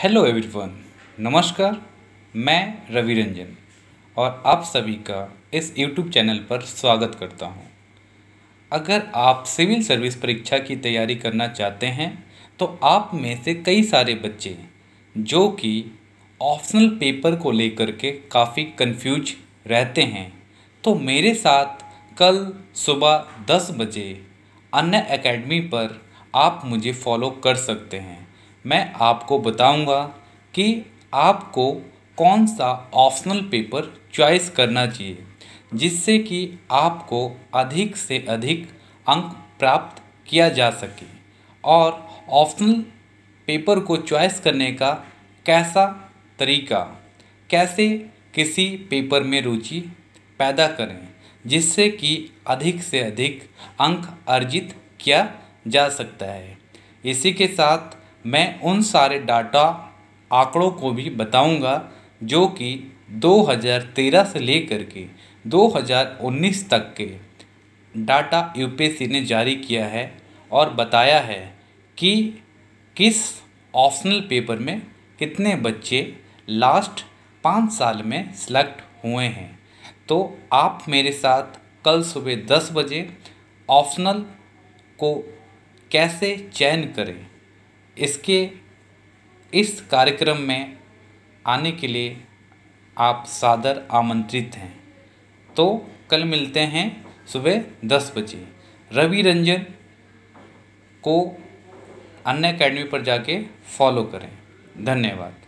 Hello everyone नमस्कार मैं रवि रंजन और आप सभी का इस यूट्यूब चैनल पर स्वागत करता हूं। अगर आप सिविल सर्विस परीक्षा की तैयारी करना चाहते हैं तो आप में से कई सारे बच्चे जो कि ऑप्शनल पेपर को लेकर के काफ़ी कंफ्यूज रहते हैं तो मेरे साथ कल सुबह दस बजे अन्य एकेडमी पर आप मुझे फॉलो कर सकते हैं मैं आपको बताऊंगा कि आपको कौन सा ऑप्शनल पेपर चॉइस करना चाहिए जिससे कि आपको अधिक से अधिक अंक प्राप्त किया जा सके और ऑप्शनल पेपर को चॉइस करने का कैसा तरीका कैसे किसी पेपर में रुचि पैदा करें जिससे कि अधिक से अधिक अंक अर्जित किया जा सकता है इसी के साथ मैं उन सारे डाटा आंकड़ों को भी बताऊंगा जो कि 2013 से लेकर के 2019 तक के डाटा यूपीएससी ने जारी किया है और बताया है कि किस ऑप्शनल पेपर में कितने बच्चे लास्ट पाँच साल में सिलेक्ट हुए हैं तो आप मेरे साथ कल सुबह दस बजे ऑप्शनल को कैसे चयन करें इसके इस कार्यक्रम में आने के लिए आप सादर आमंत्रित हैं तो कल मिलते हैं सुबह दस बजे रवि रंजन को अन्य अकेडमी पर जाके फॉलो करें धन्यवाद